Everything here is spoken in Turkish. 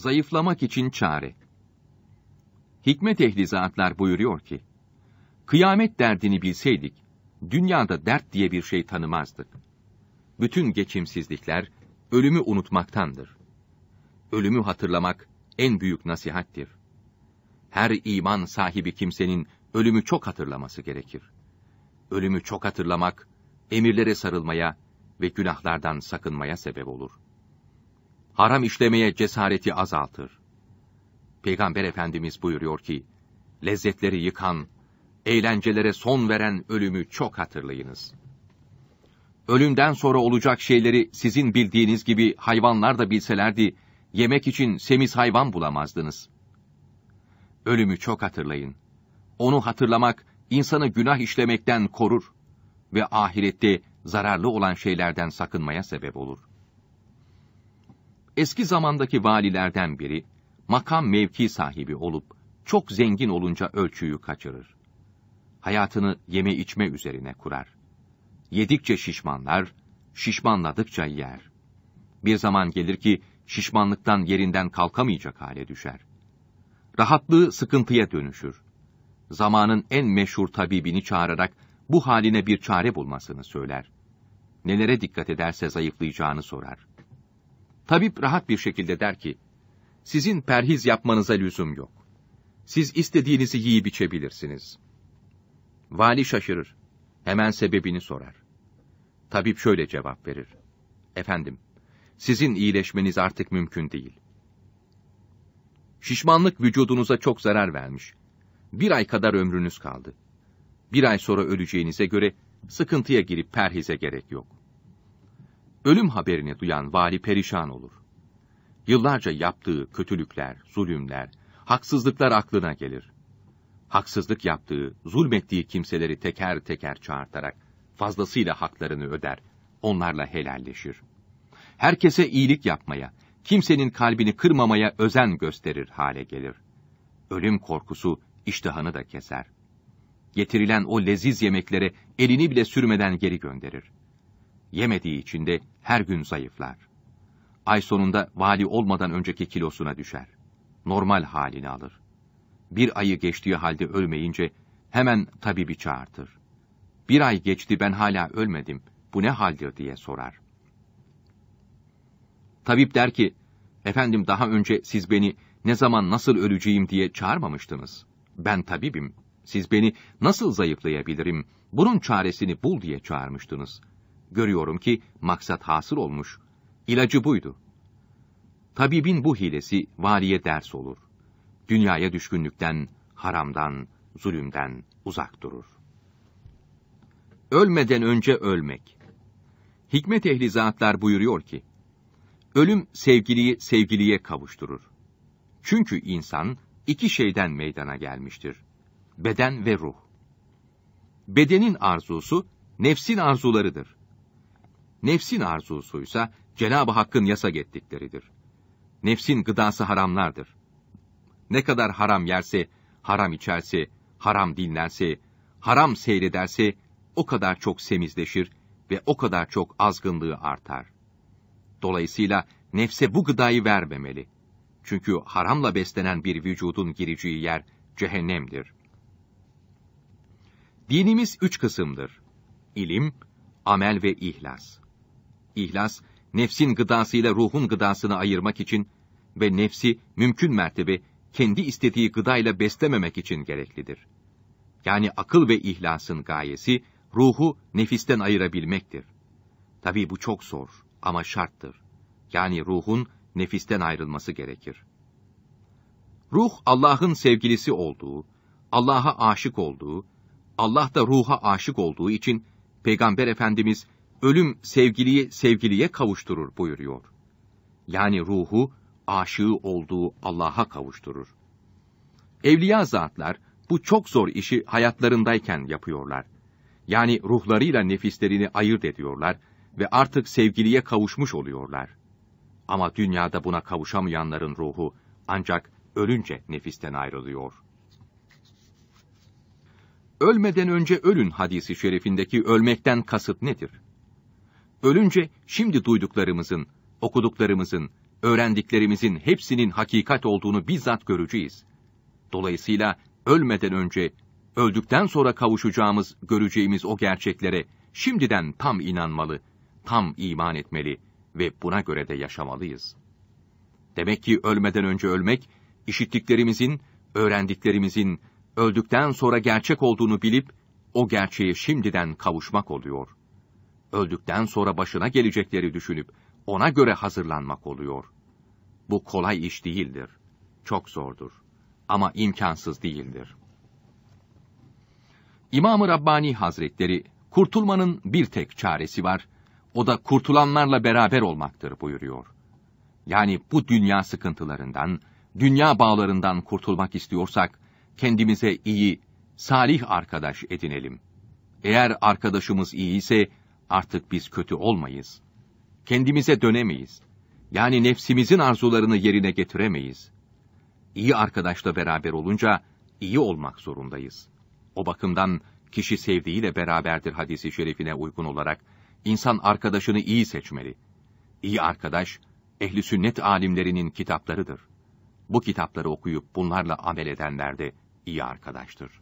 zayıflamak için çare. Hikmet ehli zatlar buyuruyor ki, kıyamet derdini bilseydik, dünyada dert diye bir şey tanımazdık. Bütün geçimsizlikler, ölümü unutmaktandır. Ölümü hatırlamak en büyük nasihattir. Her iman sahibi kimsenin ölümü çok hatırlaması gerekir. Ölümü çok hatırlamak, emirlere sarılmaya ve günahlardan sakınmaya sebep olur haram işlemeye cesareti azaltır. Peygamber Efendimiz buyuruyor ki, lezzetleri yıkan, eğlencelere son veren ölümü çok hatırlayınız. Ölümden sonra olacak şeyleri sizin bildiğiniz gibi hayvanlar da bilselerdi, yemek için semiz hayvan bulamazdınız. Ölümü çok hatırlayın. Onu hatırlamak, insanı günah işlemekten korur ve ahirette zararlı olan şeylerden sakınmaya sebep olur. Eski zamandaki valilerden biri, makam mevki sahibi olup, çok zengin olunca ölçüyü kaçırır. Hayatını yeme içme üzerine kurar. Yedikçe şişmanlar, şişmanladıkça yer. Bir zaman gelir ki, şişmanlıktan yerinden kalkamayacak hale düşer. Rahatlığı sıkıntıya dönüşür. Zamanın en meşhur tabibini çağırarak, bu haline bir çare bulmasını söyler. Nelere dikkat ederse zayıflayacağını sorar. Tabip rahat bir şekilde der ki, sizin perhiz yapmanıza lüzum yok. Siz istediğinizi yiyip içebilirsiniz. Vali şaşırır. Hemen sebebini sorar. Tabip şöyle cevap verir. Efendim, sizin iyileşmeniz artık mümkün değil. Şişmanlık vücudunuza çok zarar vermiş. Bir ay kadar ömrünüz kaldı. Bir ay sonra öleceğinize göre sıkıntıya girip perhize gerek yok. Ölüm haberini duyan vali perişan olur. Yıllarca yaptığı kötülükler, zulümler, haksızlıklar aklına gelir. Haksızlık yaptığı, zulmettiği kimseleri teker teker çağırtarak fazlasıyla haklarını öder, onlarla helalleşir. Herkese iyilik yapmaya, kimsenin kalbini kırmamaya özen gösterir hale gelir. Ölüm korkusu iştahını da keser. Getirilen o leziz yemeklere elini bile sürmeden geri gönderir. Yemediği için de her gün zayıflar. Ay sonunda vali olmadan önceki kilosuna düşer. Normal halini alır. Bir ayı geçtiği halde ölmeyince hemen tabibi çağırtır. Bir ay geçti ben hala ölmedim. Bu ne haldir diye sorar. Tabip der ki, efendim daha önce siz beni ne zaman nasıl öleceğim diye çağırmamıştınız. Ben tabibim. Siz beni nasıl zayıflayabilirim? Bunun çaresini bul diye çağırmıştınız. Görüyorum ki maksat hasıl olmuş. İlacı buydu. Tabibin bu hilesi valiye ders olur. Dünyaya düşkünlükten, haramdan, zulümden uzak durur. Ölmeden önce ölmek. Hikmet ehli zatlar buyuruyor ki, Ölüm sevgiliyi sevgiliye kavuşturur. Çünkü insan iki şeyden meydana gelmiştir. Beden ve ruh. Bedenin arzusu nefsin arzularıdır. Nefsin arzusuysa Cenab-ı Hakk'ın yasak ettikleridir. Nefsin gıdası haramlardır. Ne kadar haram yerse, haram içerse, haram dinlerse, haram seyrederse o kadar çok semizleşir ve o kadar çok azgınlığı artar. Dolayısıyla nefse bu gıdayı vermemeli. Çünkü haramla beslenen bir vücudun gireceği yer cehennemdir. Dinimiz üç kısımdır. İlim, amel ve ihlas. İhlas, nefsin gıdasıyla ruhun gıdasını ayırmak için ve nefsi mümkün mertebe kendi istediği gıdayla beslememek için gereklidir. Yani akıl ve ihlasın gayesi ruhu nefisten ayırabilmektir. Tabii bu çok zor ama şarttır. Yani ruhun nefisten ayrılması gerekir. Ruh Allah'ın sevgilisi olduğu, Allah'a aşık olduğu, Allah da ruha aşık olduğu için Peygamber Efendimiz ölüm sevgiliyi sevgiliye kavuşturur buyuruyor. Yani ruhu aşığı olduğu Allah'a kavuşturur. Evliya zatlar bu çok zor işi hayatlarındayken yapıyorlar. Yani ruhlarıyla nefislerini ayırt ediyorlar ve artık sevgiliye kavuşmuş oluyorlar. Ama dünyada buna kavuşamayanların ruhu ancak ölünce nefisten ayrılıyor. Ölmeden önce ölün hadisi şerifindeki ölmekten kasıt nedir? Ölünce şimdi duyduklarımızın, okuduklarımızın, öğrendiklerimizin hepsinin hakikat olduğunu bizzat göreceğiz. Dolayısıyla ölmeden önce, öldükten sonra kavuşacağımız, göreceğimiz o gerçeklere şimdiden tam inanmalı, tam iman etmeli ve buna göre de yaşamalıyız. Demek ki ölmeden önce ölmek, işittiklerimizin, öğrendiklerimizin öldükten sonra gerçek olduğunu bilip o gerçeğe şimdiden kavuşmak oluyor.'' öldükten sonra başına gelecekleri düşünüp ona göre hazırlanmak oluyor. Bu kolay iş değildir. Çok zordur. Ama imkansız değildir. İmam-ı Rabbani Hazretleri, kurtulmanın bir tek çaresi var, o da kurtulanlarla beraber olmaktır buyuruyor. Yani bu dünya sıkıntılarından, dünya bağlarından kurtulmak istiyorsak, kendimize iyi, salih arkadaş edinelim. Eğer arkadaşımız iyi ise, Artık biz kötü olmayız. Kendimize dönemeyiz. Yani nefsimizin arzularını yerine getiremeyiz. İyi arkadaşla beraber olunca iyi olmak zorundayız. O bakımdan kişi sevdiğiyle beraberdir hadisi şerifine uygun olarak insan arkadaşını iyi seçmeli. İyi arkadaş ehli sünnet alimlerinin kitaplarıdır. Bu kitapları okuyup bunlarla amel edenler de iyi arkadaştır.